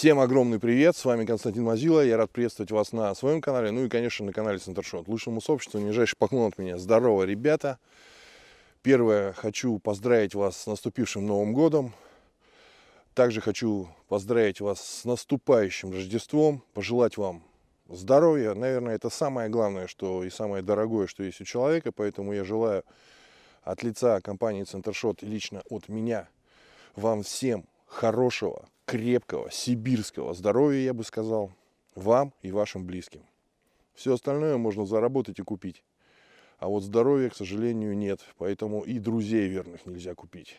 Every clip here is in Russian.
Всем огромный привет, с вами Константин Мазила, я рад приветствовать вас на своем канале, ну и, конечно, на канале Центршот. Лучшему сообществу нижайший поклон от меня. Здорово, ребята! Первое, хочу поздравить вас с наступившим Новым Годом. Также хочу поздравить вас с наступающим Рождеством, пожелать вам здоровья. Наверное, это самое главное, что и самое дорогое, что есть у человека, поэтому я желаю от лица компании Центршот и лично от меня вам всем хорошего, крепкого, сибирского здоровья, я бы сказал, вам и вашим близким. Все остальное можно заработать и купить. А вот здоровья, к сожалению, нет. Поэтому и друзей верных нельзя купить.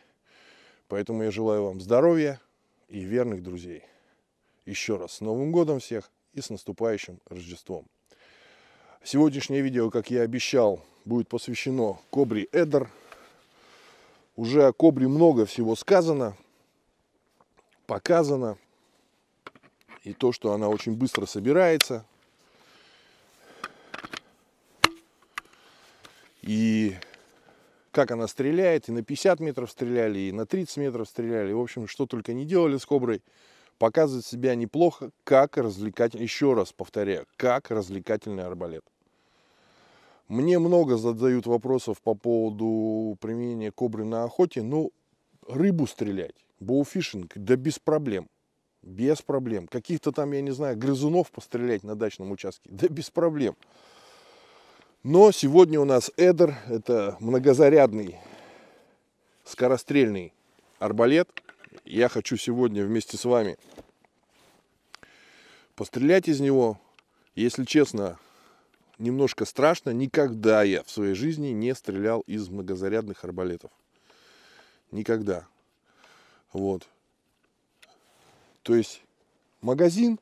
Поэтому я желаю вам здоровья и верных друзей. Еще раз с Новым годом всех и с наступающим Рождеством. Сегодняшнее видео, как я обещал, будет посвящено кобре Эдер. Уже о кобре много всего сказано показано. И то, что она очень быстро собирается. И как она стреляет, и на 50 метров стреляли, и на 30 метров стреляли. В общем, что только не делали с коброй, показывает себя неплохо, как развлекательный, еще раз повторяю, как развлекательный арбалет. Мне много задают вопросов по поводу применения кобры на охоте, ну рыбу стрелять Боуфишинг, да без проблем. Без проблем. Каких-то там, я не знаю, грызунов пострелять на дачном участке, да без проблем. Но сегодня у нас Эдер, это многозарядный, скорострельный арбалет. Я хочу сегодня вместе с вами пострелять из него. Если честно, немножко страшно. Никогда я в своей жизни не стрелял из многозарядных арбалетов. Никогда. Вот. То есть магазин,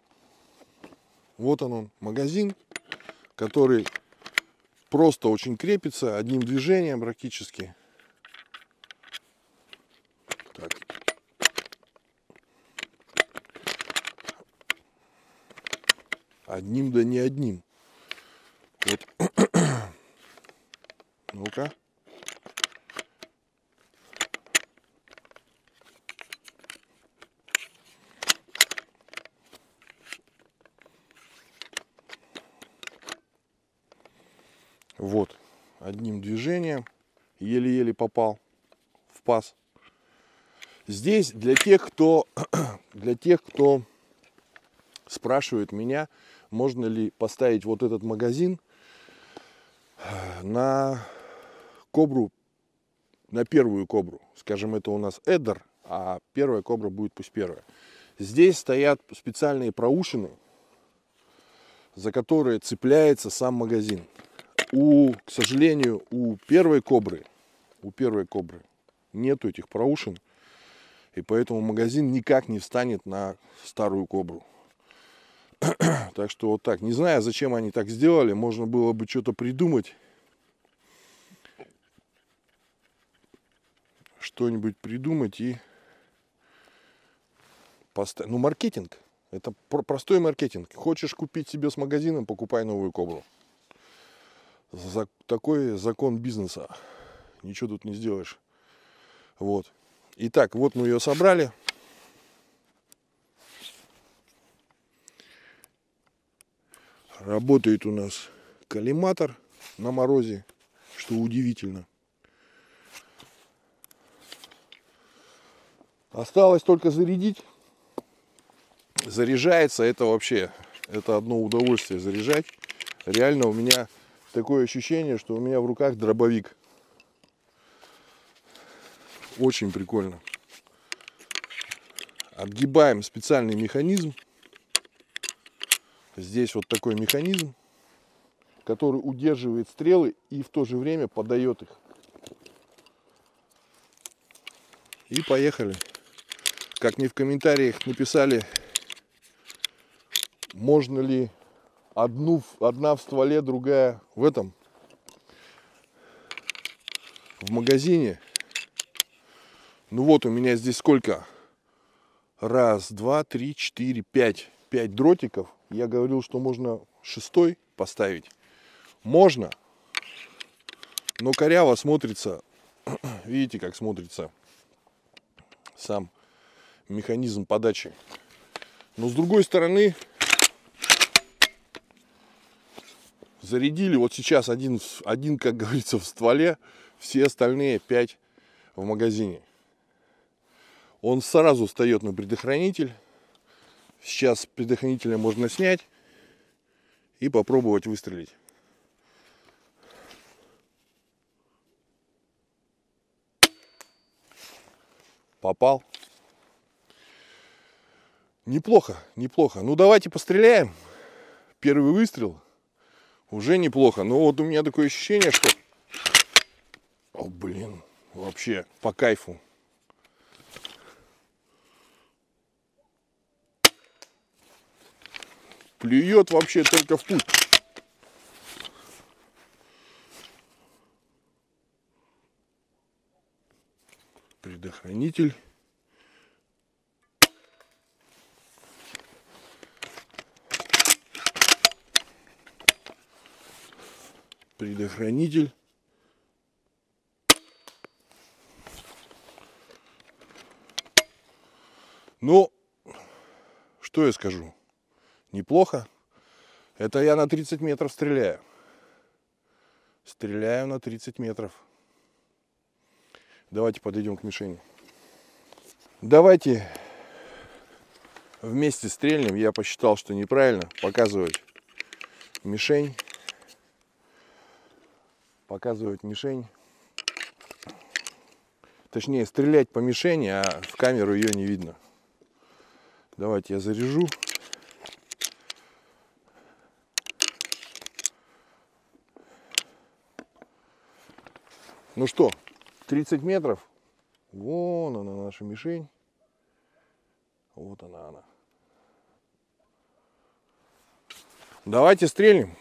вот он он, магазин, который просто очень крепится одним движением практически. Так. Одним да не одним. Вот. Ну-ка. попал в паз. Здесь для тех, кто, для тех, кто спрашивает меня, можно ли поставить вот этот магазин на кобру, на первую кобру. Скажем, это у нас эдер, а первая кобра будет пусть первая. Здесь стоят специальные проушины, за которые цепляется сам магазин. У, к сожалению, у первой кобры у первой кобры нету этих проушин, и поэтому магазин никак не встанет на старую кобру. так что вот так. Не знаю, зачем они так сделали, можно было бы что-то придумать. Что-нибудь придумать и поставить. Ну, маркетинг. Это простой маркетинг. Хочешь купить себе с магазином, покупай новую кобру. За... Такой закон бизнеса ничего тут не сделаешь. Вот. Итак, вот мы ее собрали. Работает у нас коллиматор на морозе, что удивительно. Осталось только зарядить. Заряжается это вообще, это одно удовольствие заряжать. Реально у меня такое ощущение, что у меня в руках дробовик. Очень прикольно. Отгибаем специальный механизм. Здесь вот такой механизм, который удерживает стрелы и в то же время подает их. И поехали. Как мне в комментариях написали, можно ли одну, одна в стволе, другая в этом, в магазине. Ну вот у меня здесь сколько? Раз, два, три, четыре, пять. Пять дротиков. Я говорил, что можно шестой поставить. Можно, но коряво смотрится. Видите, как смотрится сам механизм подачи. Но с другой стороны, зарядили вот сейчас один, один как говорится, в стволе, все остальные пять в магазине он сразу встает на предохранитель. Сейчас предохранителя можно снять и попробовать выстрелить. Попал. Неплохо, неплохо. Ну давайте постреляем. Первый выстрел уже неплохо. Но ну, вот у меня такое ощущение, что... О, блин, вообще по кайфу. Плюет вообще только в путь. Предохранитель. Предохранитель. Ну, что я скажу? неплохо. Это я на 30 метров стреляю. Стреляю на 30 метров. Давайте подойдем к мишени. Давайте вместе стрельнем. Я посчитал, что неправильно показывать мишень. Показывать мишень. Точнее, стрелять по мишени, а в камеру ее не видно. Давайте я заряжу. Ну что, 30 метров. Вон она, наша мишень. Вот она, она. Давайте стрельнем.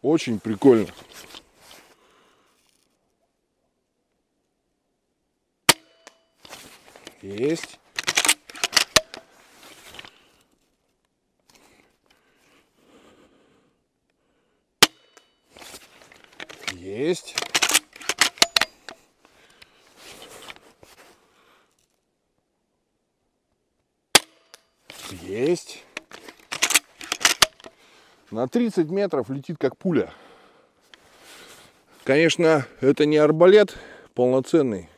Очень прикольно. Есть. На 30 метров летит как пуля. Конечно, это не арбалет полноценный.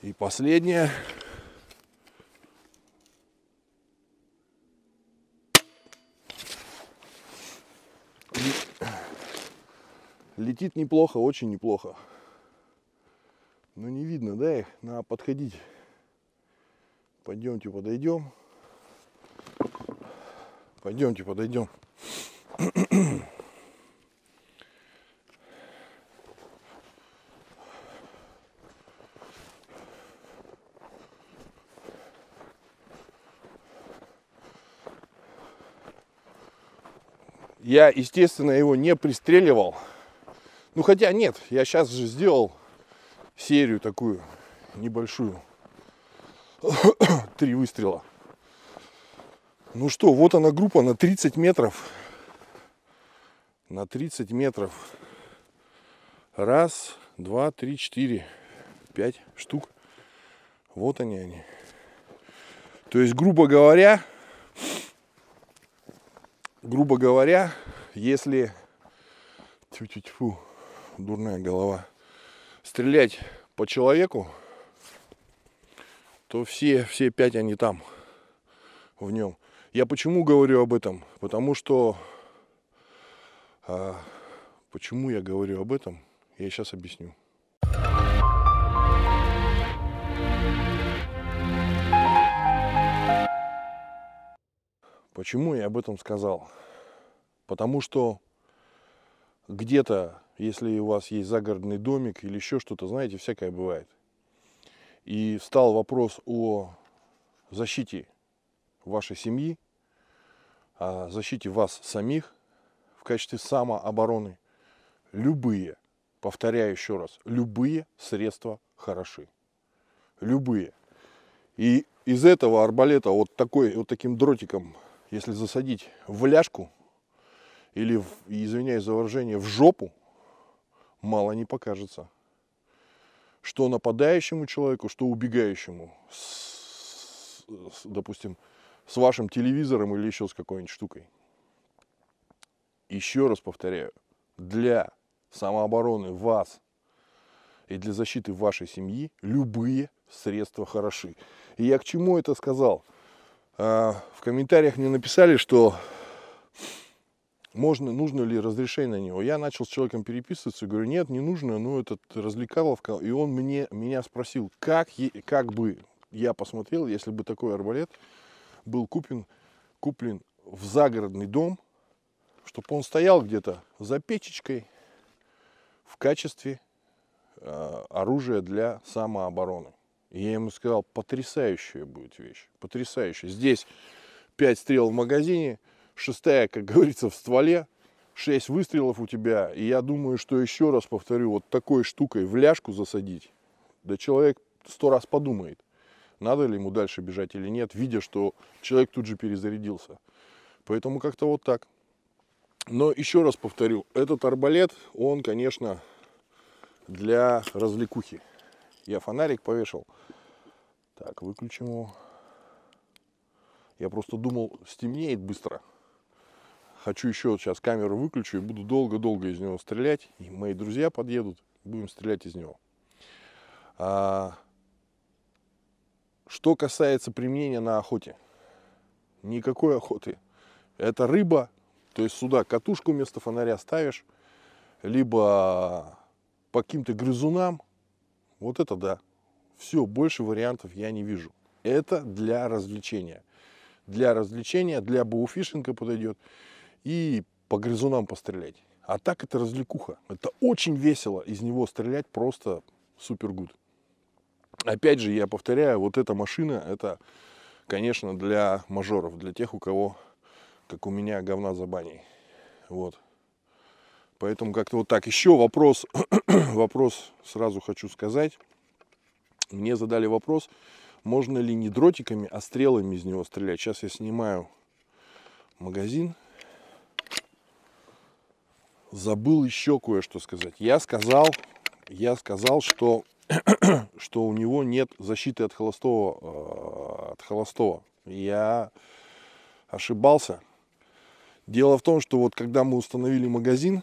И последнее. Летит неплохо, очень неплохо. Ну не видно, да, их? Надо подходить. Пойдемте подойдем. Пойдемте подойдем. Я, естественно, его не пристреливал. Ну хотя нет, я сейчас же сделал серию такую небольшую. Три выстрела. Ну что, вот она группа на 30 метров. На 30 метров. Раз, два, три, четыре, пять штук. Вот они они. То есть, грубо говоря, грубо говоря, если... Тьфу-тьфу-тьфу, дурная голова стрелять по человеку, то все, все пять они там, в нем. Я почему говорю об этом? Потому что... А, почему я говорю об этом, я сейчас объясню. Почему я об этом сказал? Потому что где-то если у вас есть загородный домик или еще что-то, знаете, всякое бывает. И встал вопрос о защите вашей семьи, о защите вас самих в качестве самообороны. Любые, повторяю еще раз, любые средства хороши. Любые. И из этого арбалета вот, такой, вот таким дротиком, если засадить в ляжку или, извиняюсь за выражение, в жопу, мало не покажется. Что нападающему человеку, что убегающему. С, с, допустим, с вашим телевизором или еще с какой-нибудь штукой. Еще раз повторяю, для самообороны вас и для защиты вашей семьи любые средства хороши. И я к чему это сказал? А, в комментариях мне написали, что можно, нужно ли разрешение на него. Я начал с человеком переписываться, говорю, нет, не нужно, но ну, этот развлекаловка. И он мне, меня спросил, как, как бы я посмотрел, если бы такой арбалет был куплен, куплен в загородный дом, чтобы он стоял где-то за печечкой в качестве э, оружия для самообороны. И я ему сказал, потрясающая будет вещь, потрясающая. Здесь пять стрел в магазине – шестая, как говорится, в стволе, шесть выстрелов у тебя. И я думаю, что еще раз повторю, вот такой штукой в ляжку засадить, да человек сто раз подумает, надо ли ему дальше бежать или нет, видя, что человек тут же перезарядился. Поэтому как-то вот так. Но еще раз повторю, этот арбалет, он, конечно, для развлекухи. Я фонарик повешал. Так, выключим его. Я просто думал, стемнеет быстро. Хочу еще сейчас камеру выключу и буду долго-долго из него стрелять. И мои друзья подъедут, будем стрелять из него. А, что касается применения на охоте. Никакой охоты. Это рыба, то есть сюда катушку вместо фонаря ставишь, либо по каким-то грызунам. Вот это да. Все, больше вариантов я не вижу. Это для развлечения. Для развлечения, для боуфишинга подойдет и по грызунам пострелять. А так это развлекуха. Это очень весело из него стрелять, просто супер гуд. Опять же, я повторяю, вот эта машина, это, конечно, для мажоров, для тех, у кого, как у меня, говна за баней. Вот. Поэтому как-то вот так. Еще вопрос, вопрос сразу хочу сказать. Мне задали вопрос, можно ли не дротиками, а стрелами из него стрелять. Сейчас я снимаю магазин забыл еще кое-что сказать. Я сказал, я сказал, что, что у него нет защиты от холостого, э, от холостого. Я ошибался. Дело в том, что вот когда мы установили магазин,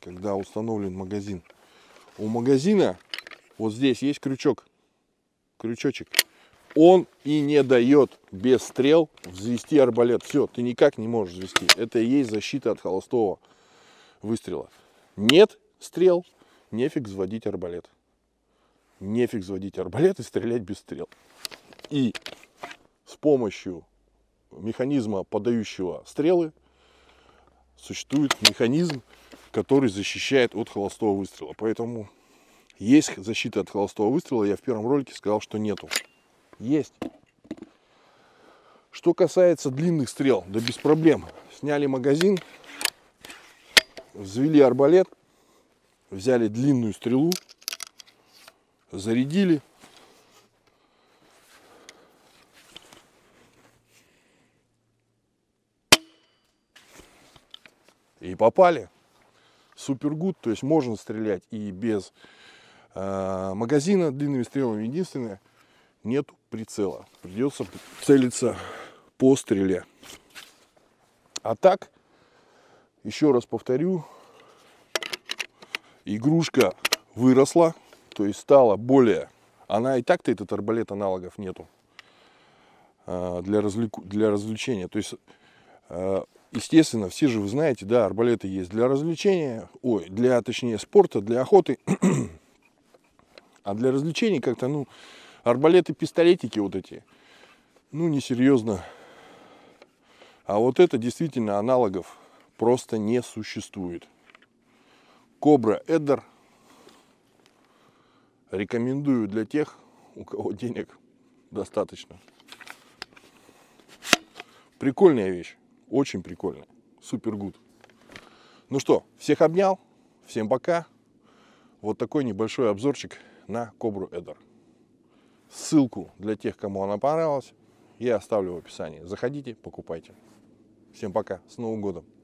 когда установлен магазин, у магазина вот здесь есть крючок, крючочек. Он и не дает без стрел взвести арбалет. Все, ты никак не можешь взвести. Это и есть защита от холостого выстрела. Нет стрел, нефиг заводить арбалет. Нефиг заводить арбалет и стрелять без стрел. И с помощью механизма, подающего стрелы, существует механизм, который защищает от холостого выстрела. Поэтому есть защита от холостого выстрела. Я в первом ролике сказал, что нету. Есть. Что касается длинных стрел, да без проблем. Сняли магазин, взвели арбалет, взяли длинную стрелу, зарядили. И попали. Супер гуд, то есть можно стрелять и без э, магазина длинными стрелами. Единственное, нет прицела. Придется целиться по стреле. А так, еще раз повторю, игрушка выросла, то есть стала более... Она и так-то этот арбалет аналогов нету а, для, развлеку, для развлечения. То есть, а, естественно, все же вы знаете, да, арбалеты есть для развлечения, ой, для, точнее, спорта, для охоты. а для развлечений как-то, ну, арбалеты, пистолетики вот эти, ну, несерьезно. А вот это действительно аналогов просто не существует. Кобра Эддер рекомендую для тех, у кого денег достаточно. Прикольная вещь, очень прикольная, супер гуд. Ну что, всех обнял, всем пока. Вот такой небольшой обзорчик на Кобру Эдер. Ссылку для тех, кому она понравилась, я оставлю в описании. Заходите, покупайте. Всем пока, с Новым годом!